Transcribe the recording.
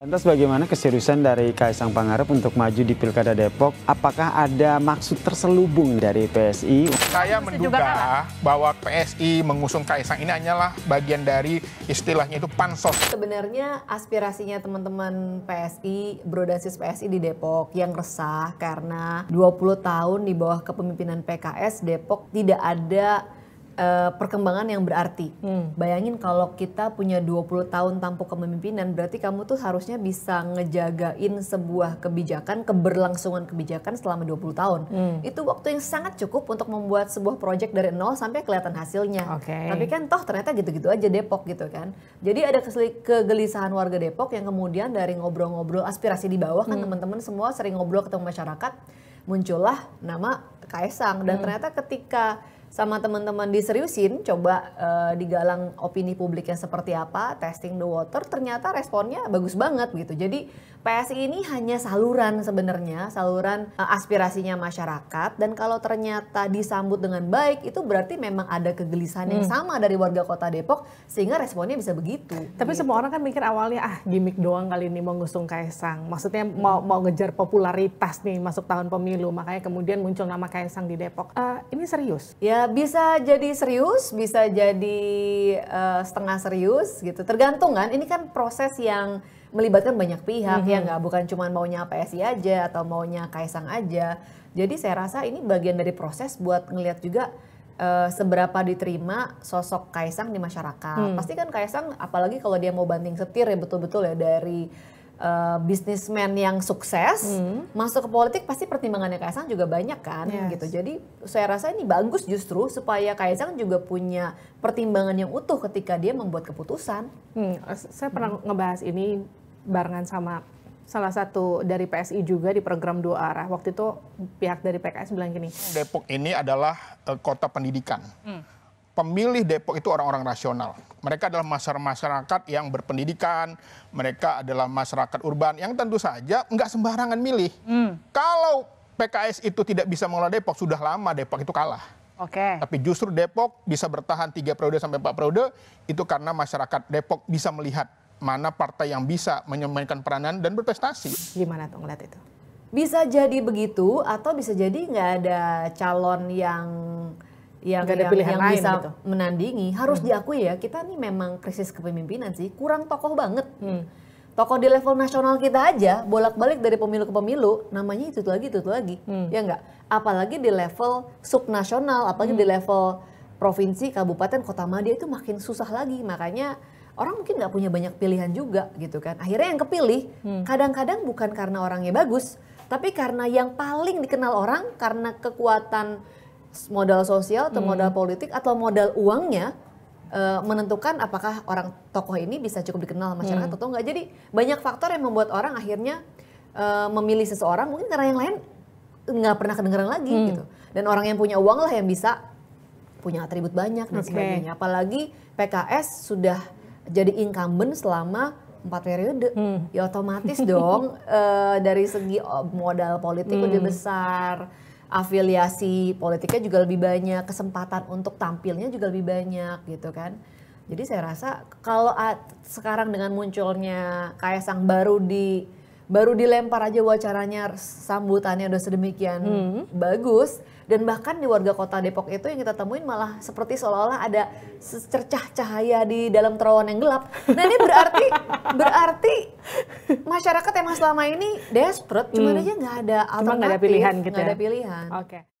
Lantas bagaimana keseriusan dari Kaisang Pangarep untuk maju di Pilkada Depok? Apakah ada maksud terselubung dari PSI? Saya menduga bahwa PSI mengusung Kaisang ini hanyalah bagian dari istilahnya itu pansos. Sebenarnya aspirasinya teman-teman PSI, brodasis PSI di Depok yang resah karena 20 tahun di bawah kepemimpinan PKS Depok tidak ada uh, perkembangan yang berarti. Hmm. Bayangin kalau kita punya 20 tahun tampuk kepemimpinan, berarti kamu tuh harusnya bisa ngejagain sebuah kebijakan, keberlangsungan kebijakan selama 20 tahun. Hmm. Itu waktu yang sangat cukup untuk membuat sebuah proyek dari nol sampai kelihatan hasilnya. Okay. Tapi kan toh ternyata gitu-gitu aja Depok gitu kan. Jadi ada kegelisahan warga Depok yang kemudian dari ngobrol-ngobrol aspirasi di bawah kan hmm. kan teman-teman semua sering ngobrol ketemu masyarakat muncullah nama Kaisang dan hmm. ternyata ketika sama teman-teman diseriusin coba uh, digalang opini publiknya seperti apa testing the water ternyata responnya bagus banget gitu jadi PSI ini hanya saluran sebenarnya, saluran uh, aspirasinya masyarakat dan kalau ternyata disambut dengan baik itu berarti memang ada kegelisahan hmm. yang sama dari warga Kota Depok sehingga responnya bisa begitu. Tapi gitu. semua orang kan mikir awalnya ah gimmick doang kali ini mau ngusung Kaisang. Maksudnya hmm. mau mau ngejar popularitas nih masuk tahun pemilu makanya kemudian muncul nama Kaisang di Depok. Uh, ini serius? Ya bisa jadi serius, bisa jadi uh, setengah serius gitu. Tergantung kan ini kan proses yang melibatkan banyak pihak -hmm ya nggak bukan cuma maunya PSI aja atau maunya Kaisang aja jadi saya rasa ini bagian dari proses buat ngelihat juga Uh, seberapa diterima sosok Kaisang di masyarakat. Hmm. Pasti kan Kaisang, apalagi kalau dia mau banting setir ya betul-betul ya dari uh, bisnismen yang sukses hmm. masuk ke politik pasti pertimbangannya Kaisang juga banyak kan yes. gitu. Jadi saya rasa ini bagus justru supaya Kaisang juga punya pertimbangan yang utuh ketika dia membuat keputusan. Hmm. Saya pernah hmm. ngebahas ini barengan sama salah satu dari PSI juga di program dua arah. Waktu itu pihak dari PKS bilang gini. Depok ini adalah uh, kota pendidikan. Hmm. Pemilih Depok itu orang-orang rasional. Mereka adalah masyarakat yang berpendidikan, mereka adalah masyarakat urban yang tentu saja nggak sembarangan milih. Hmm. Kalau PKS itu tidak bisa mengelola Depok, sudah lama Depok itu kalah. Oke. Okay. Tapi justru Depok bisa bertahan tiga periode sampai empat periode itu karena masyarakat Depok bisa melihat mana partai yang bisa menyemainkan peranan dan berprestasi. Gimana tuh ngeliat itu? Bisa jadi begitu atau bisa jadi nggak ada calon yang yang ada yang, pilihan yang lain bisa gitu. menandingi. Harus hmm. diakui ya kita nih memang krisis kepemimpinan sih kurang tokoh banget. Hmm. Tokoh di level nasional kita aja bolak-balik dari pemilu ke pemilu namanya itu lagi itu lagi hmm. ya nggak. Apalagi di level subnasional, apalagi hmm. di level provinsi, kabupaten, kota madia itu makin susah lagi. Makanya orang mungkin nggak punya banyak pilihan juga gitu kan. Akhirnya yang kepilih hmm. kadang-kadang hmm. bukan karena orangnya bagus, tapi karena yang paling dikenal orang karena kekuatan modal sosial atau hmm. modal politik atau modal uangnya uh, menentukan apakah orang tokoh ini bisa cukup dikenal masyarakat hmm. atau enggak. Jadi banyak faktor yang membuat orang akhirnya uh, memilih seseorang mungkin karena yang lain nggak pernah kedengeran lagi hmm. gitu. Dan orang yang punya uang lah yang bisa punya atribut banyak dan okay. sebagainya. Apalagi PKS sudah jadi incumbent selama empat periode, hmm. ya otomatis dong uh, dari segi oh, modal politik hmm. lebih besar, afiliasi politiknya juga lebih banyak, kesempatan untuk tampilnya juga lebih banyak gitu kan. Jadi saya rasa kalau sekarang dengan munculnya Kaisang baru di baru dilempar aja wacaranya sambutannya udah sedemikian hmm. bagus dan bahkan di warga kota Depok itu yang kita temuin malah seperti seolah-olah ada secercah cahaya di dalam terowongan yang gelap. Nah ini berarti berarti masyarakat emang selama ini desperate, hmm. aja nggak ada alternatif, nggak ada pilihan gitu. ya? ada pilihan. Oke. Okay.